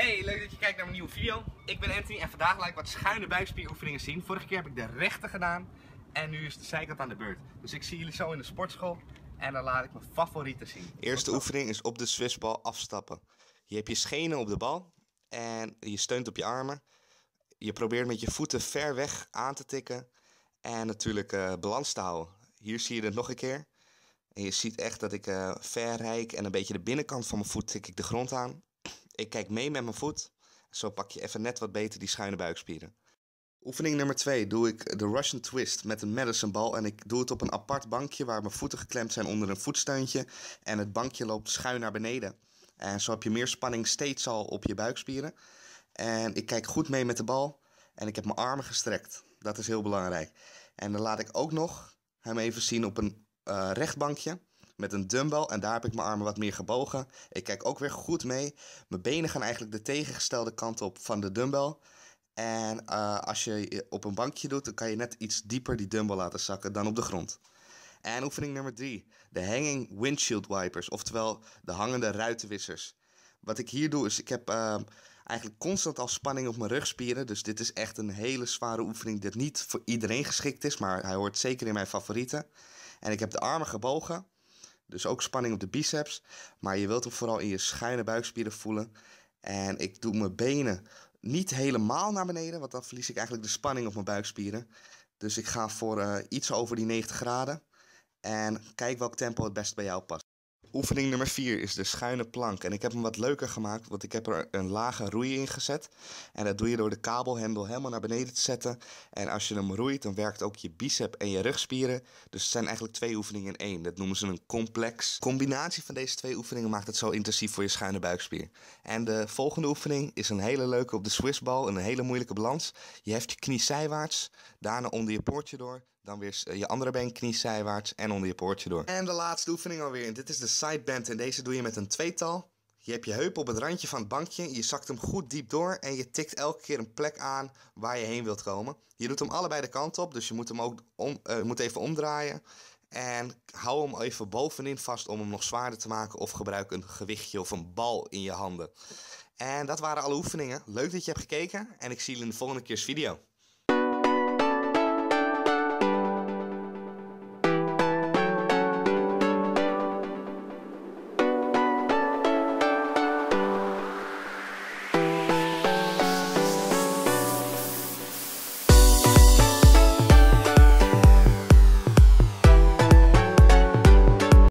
Hey, leuk dat je kijkt naar mijn nieuwe video. Ik ben Anthony en vandaag laat ik wat schuine buikspieroefeningen zien. Vorige keer heb ik de rechter gedaan en nu is de zijkant aan de beurt. Dus ik zie jullie zo in de sportschool en dan laat ik mijn favorieten zien. Eerste oefening is op de swissbal afstappen. Je hebt je schenen op de bal en je steunt op je armen. Je probeert met je voeten ver weg aan te tikken en natuurlijk eh, balans te houden. Hier zie je het nog een keer. En je ziet echt dat ik eh, ver rijk en een beetje de binnenkant van mijn voet tik ik de grond aan. Ik kijk mee met mijn voet. Zo pak je even net wat beter die schuine buikspieren. Oefening nummer 2 doe ik de Russian twist met een medicine ball. En ik doe het op een apart bankje waar mijn voeten geklemd zijn onder een voetsteuntje. En het bankje loopt schuin naar beneden. En zo heb je meer spanning steeds al op je buikspieren. En ik kijk goed mee met de bal. En ik heb mijn armen gestrekt. Dat is heel belangrijk. En dan laat ik ook nog hem even zien op een uh, rechtbankje met een dumbbell. En daar heb ik mijn armen wat meer gebogen. Ik kijk ook weer goed mee. Mijn benen gaan eigenlijk de tegengestelde kant op van de dumbbell. En eh, als je op een bankje doet, dan kan je net iets dieper die dumbbell laten zakken dan op de grond. En oefening nummer 3, de hanging windshield wipers, oftewel de hangende ruitenwissers. Wat ik hier doe is, ik heb ehm, eigenlijk constant al spanning op mijn rugspieren. Dus dit is echt een hele zware oefening die niet voor iedereen geschikt is, maar hij hoort zeker in mijn favorieten. En ik heb de armen gebogen. Dus ook spanning op de biceps. Maar je wilt hem vooral in je schuine buikspieren voelen. En ik doe mijn benen niet helemaal naar beneden, want dan verlies ik eigenlijk de spanning op mijn buikspieren. Dus ik ga voor eh, iets over die 90 graden. En kijk welk tempo het best bij jou past. Oefening nummer 4 is de schuine plank. En ik heb hem wat leuker gemaakt, want ik heb er een lage roei in gezet. En dat doe je door de kabelhendel helemaal naar beneden te zetten. En als je hem roeit, dan werkt ook je bicep en je rugspieren. Dus het zijn eigenlijk twee oefeningen in één. Dat noemen ze een complex. combinatie van deze twee oefeningen maakt het zo intensief voor je schuine buikspier. En de volgende oefening is een hele leuke op de Swissbal. Een hele moeilijke balans. Je heft je knie zijwaarts, daarna onder je poortje door. Dan weer eh, je andere been zijwaarts en onder je poortje door. En de laatste oefening alweer. Dit is de side en deze doe je met een tweetal. Je hebt je heup op het randje van het bankje, je zakt hem goed diep door en je tikt elke keer een plek aan waar je heen wilt komen. Je doet hem allebei de kant op, dus je moet hem ook om, eh, moet even omdraaien. En hou hem even bovenin vast om hem nog zwaarder te maken. Of gebruik een gewichtje of een bal in je handen. En dat waren alle oefeningen. Leuk dat je hebt gekeken. En ik zie jullie in de volgende keers video.